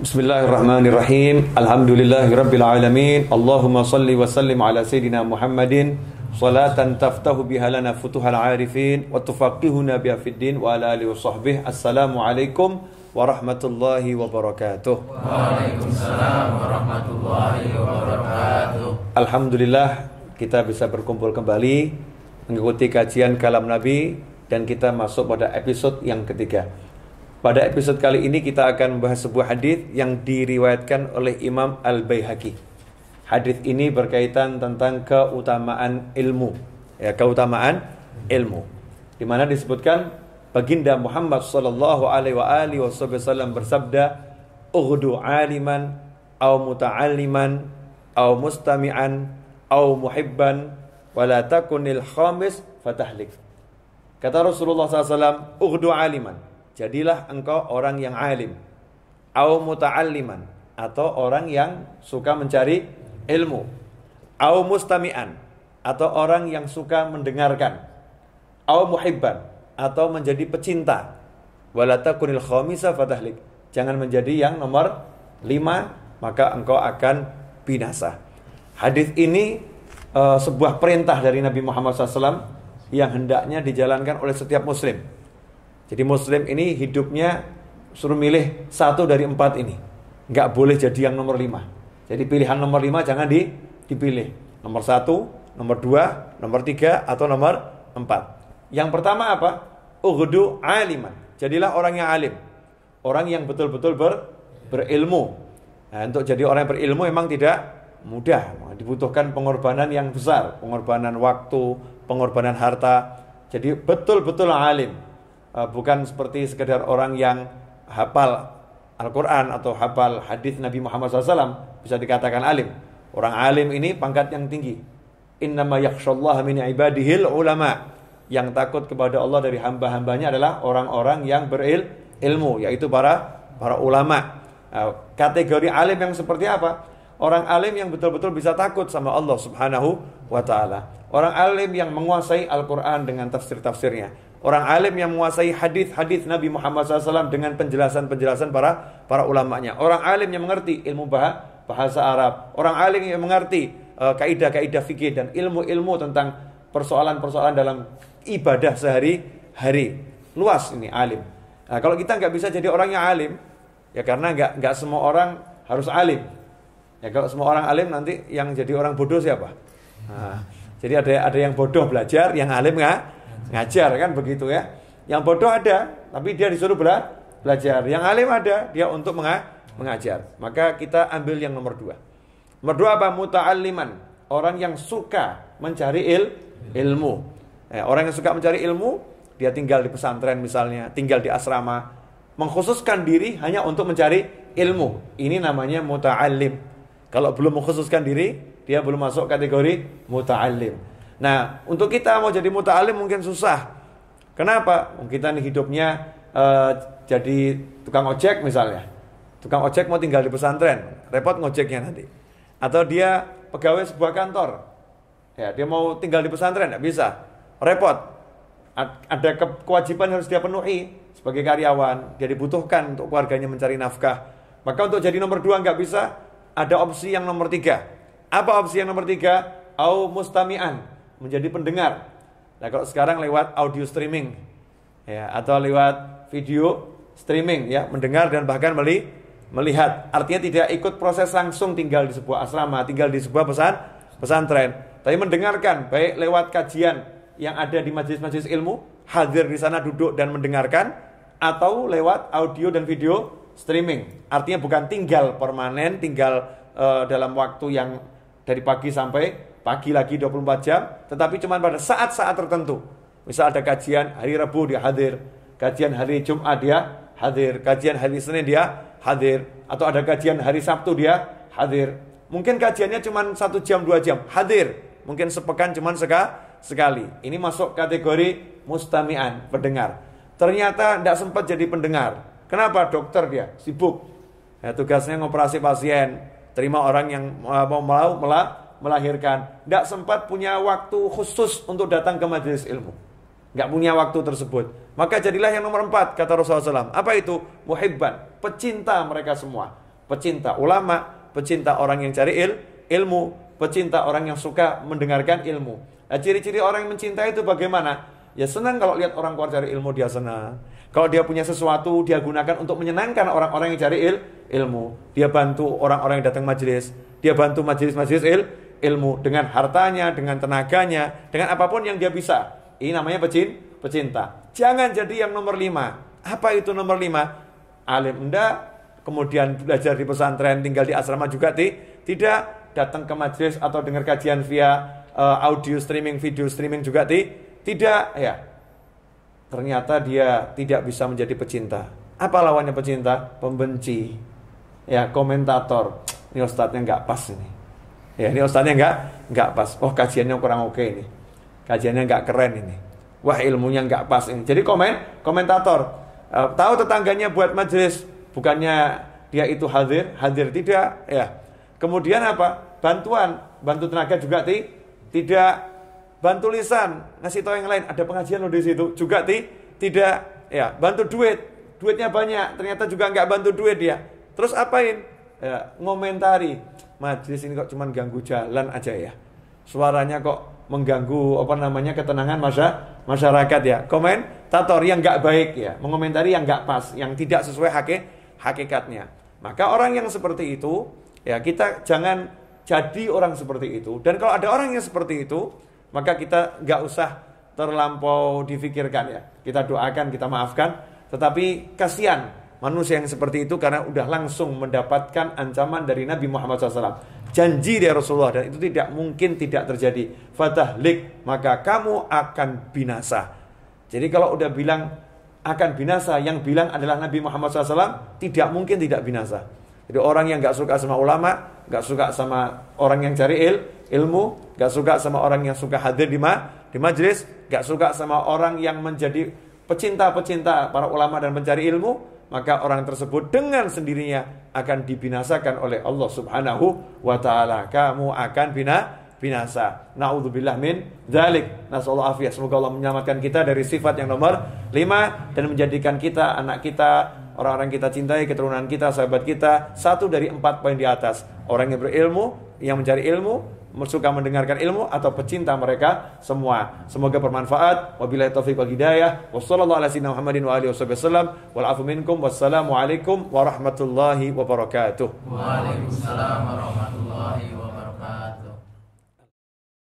Bismillahirrahmanirrahim. Alhamdulillahirrabbilalamin. Allahumma salli wa sallim ala Sayyidina Muhammadin. Salatan taftahu biha lana futuhal arifin. Wa tufaqihuna biha wa ala alihi wa sahbih. Assalamualaikum warahmatullahi wabarakatuh. Waalaikumsalam warahmatullahi wabarakatuh. Alhamdulillah kita bisa berkumpul kembali. Mengikuti kajian kalam Nabi. Dan kita masuk pada episode yang ketiga. Pada episode kali ini kita akan membahas sebuah hadis yang diriwayatkan oleh Imam Al Baihaqi. Hadis ini berkaitan tentang keutamaan ilmu, ya keutamaan ilmu. Di mana disebutkan baginda Muhammad sallallahu alaihi wasallam bersabda, "Ughdu aliman au muta'alliman au mustami'an au muhibban wala takunil khamis fatahlik." Kata Rasulullah Sallam, "Ughdu aliman." jadilah engkau orang yang alim au muta'alliman atau orang yang suka mencari ilmu au mustami'an atau orang yang suka mendengarkan au muhibban atau menjadi pecinta walata kunil khamisa fatahlik jangan menjadi yang nomor lima maka engkau akan binasa hadis ini uh, sebuah perintah dari Nabi Muhammad SAW yang hendaknya dijalankan oleh setiap muslim jadi muslim ini hidupnya suruh milih satu dari empat ini. Nggak boleh jadi yang nomor lima. Jadi pilihan nomor lima jangan di, dipilih. Nomor satu, nomor dua, nomor tiga, atau nomor empat. Yang pertama apa? Ughdu aliman. Jadilah orang yang alim. Orang yang betul-betul ber, berilmu. Nah, untuk jadi orang yang berilmu memang tidak mudah. Dibutuhkan pengorbanan yang besar. Pengorbanan waktu, pengorbanan harta. Jadi betul-betul alim Eh, bukan seperti sekedar orang yang hafal Al-Quran atau hafal hadis Nabi Muhammad SAW bisa dikatakan alim. Orang alim ini pangkat yang tinggi. Innama min ibadihil ulama. Yang takut kepada Allah dari hamba-hambanya adalah orang-orang yang berilmu, yaitu para para ulama. Eh, kategori alim yang seperti apa? Orang alim yang betul-betul bisa takut sama Allah Subhanahu wa taala. Orang alim yang menguasai Al-Qur'an dengan tafsir-tafsirnya Orang alim yang menguasai hadis-hadis Nabi Muhammad SAW dengan penjelasan-penjelasan para para ulamanya. Orang alim yang mengerti ilmu bahasa Arab. Orang alim yang mengerti uh, kaidah-kaidah fikih dan ilmu-ilmu tentang persoalan-persoalan dalam ibadah sehari-hari. Luas ini alim. Nah, kalau kita nggak bisa jadi orang yang alim, ya karena nggak nggak semua orang harus alim. Ya kalau semua orang alim nanti yang jadi orang bodoh siapa? Nah, jadi ada ada yang bodoh belajar, yang alim nggak ngajar kan begitu ya. Yang bodoh ada, tapi dia disuruh bela belajar. Yang alim ada, dia untuk menga mengajar. Maka kita ambil yang nomor dua. Nomor dua apa? Muta'aliman. Orang yang suka mencari il ilmu. Eh, orang yang suka mencari ilmu, dia tinggal di pesantren misalnya, tinggal di asrama, mengkhususkan diri hanya untuk mencari ilmu. Ini namanya muta'alim. Kalau belum mengkhususkan diri, dia belum masuk kategori muta'alim. Nah, untuk kita mau jadi muta alim mungkin susah. Kenapa? Oh, kita hidupnya uh, jadi tukang ojek misalnya. Tukang ojek mau tinggal di pesantren, repot ngojeknya nanti. Atau dia pegawai sebuah kantor. Ya, dia mau tinggal di pesantren, nggak bisa. Repot. Ada ke kewajiban harus dia penuhi sebagai karyawan. Dia dibutuhkan untuk keluarganya mencari nafkah. Maka untuk jadi nomor dua nggak bisa, ada opsi yang nomor tiga. Apa opsi yang nomor tiga? Au mustami'an menjadi pendengar. Nah, kalau sekarang lewat audio streaming ya atau lewat video streaming ya, mendengar dan bahkan meli melihat. Artinya tidak ikut proses langsung tinggal di sebuah asrama, tinggal di sebuah pesan pesantren, tapi mendengarkan baik lewat kajian yang ada di majelis-majelis ilmu, hadir di sana duduk dan mendengarkan atau lewat audio dan video streaming. Artinya bukan tinggal permanen, tinggal uh, dalam waktu yang dari pagi sampai pagi lagi 24 jam, tetapi cuma pada saat-saat tertentu. Misal ada kajian hari Rabu dia hadir, kajian hari Jumat dia hadir, kajian hari Senin dia hadir, atau ada kajian hari Sabtu dia hadir. Mungkin kajiannya cuma satu jam dua jam hadir, mungkin sepekan cuma seka, sekali. Ini masuk kategori mustamian pendengar. Ternyata tidak sempat jadi pendengar. Kenapa? Dokter dia sibuk. Ya, tugasnya ngoperasi pasien, terima orang yang mau melau melak melahirkan, tidak sempat punya waktu khusus untuk datang ke majelis ilmu. tidak punya waktu tersebut. Maka jadilah yang nomor empat, kata Rasulullah SAW. Apa itu? Muhibban, pecinta mereka semua. Pecinta ulama, pecinta orang yang cari il, ilmu, pecinta orang yang suka mendengarkan ilmu. Nah, ciri-ciri orang yang mencintai itu bagaimana? Ya senang kalau lihat orang keluar cari ilmu dia senang. Kalau dia punya sesuatu dia gunakan untuk menyenangkan orang-orang yang cari il, ilmu. Dia bantu orang-orang yang datang majelis. Dia bantu majelis-majelis il, ilmu, dengan hartanya, dengan tenaganya, dengan apapun yang dia bisa. Ini namanya pecin, pecinta. Jangan jadi yang nomor lima. Apa itu nomor lima? Alim anda, kemudian belajar di pesantren, tinggal di asrama juga ti, tidak datang ke majelis atau dengar kajian via uh, audio streaming, video streaming juga ti, tidak ya. Ternyata dia tidak bisa menjadi pecinta. Apa lawannya pecinta? Pembenci. Ya, komentator. Ini ustadznya nggak pas ini Ya ini ustaznya enggak, enggak pas. Oh kajiannya kurang oke ini. Kajiannya enggak keren ini. Wah ilmunya enggak pas ini. Jadi komen komentator uh, tahu tetangganya buat majelis bukannya dia itu hadir hadir tidak ya. Kemudian apa? Bantuan bantu tenaga juga ti tidak bantu lisan ngasih tahu yang lain ada pengajian loh di situ juga ti tidak ya bantu duit duitnya banyak ternyata juga enggak bantu duit dia terus apain ya, ngomentari majelis ini kok cuman ganggu jalan aja ya. Suaranya kok mengganggu apa namanya ketenangan masa masyarakat ya. komen Komentator yang nggak baik ya, mengomentari yang nggak pas, yang tidak sesuai hak hakikatnya. Maka orang yang seperti itu ya kita jangan jadi orang seperti itu. Dan kalau ada orang yang seperti itu, maka kita nggak usah terlampau difikirkan ya. Kita doakan, kita maafkan. Tetapi kasihan manusia yang seperti itu karena udah langsung mendapatkan ancaman dari Nabi Muhammad SAW. Janji dari Rasulullah dan itu tidak mungkin tidak terjadi. Fatahlik, maka kamu akan binasa. Jadi kalau udah bilang akan binasa, yang bilang adalah Nabi Muhammad SAW, tidak mungkin tidak binasa. Jadi orang yang nggak suka sama ulama, nggak suka sama orang yang cari il, ilmu, nggak suka sama orang yang suka hadir di ma, di majelis, nggak suka sama orang yang menjadi pecinta-pecinta para ulama dan mencari ilmu, maka orang tersebut dengan sendirinya akan dibinasakan oleh Allah Subhanahu wa taala. Kamu akan bina binasa. Nauzubillah min dzalik. Nasallahu afiyah. Semoga Allah menyelamatkan kita dari sifat yang nomor 5 dan menjadikan kita, anak kita, orang-orang kita cintai, keturunan kita, sahabat kita, satu dari empat poin di atas. Orang yang berilmu, yang mencari ilmu, suka mendengarkan ilmu atau pecinta mereka semua. Semoga bermanfaat. Wabillahi taufiq wal hidayah. Wassalamualaikum warahmatullahi wabarakatuh. Waalaikumsalam warahmatullahi wabarakatuh.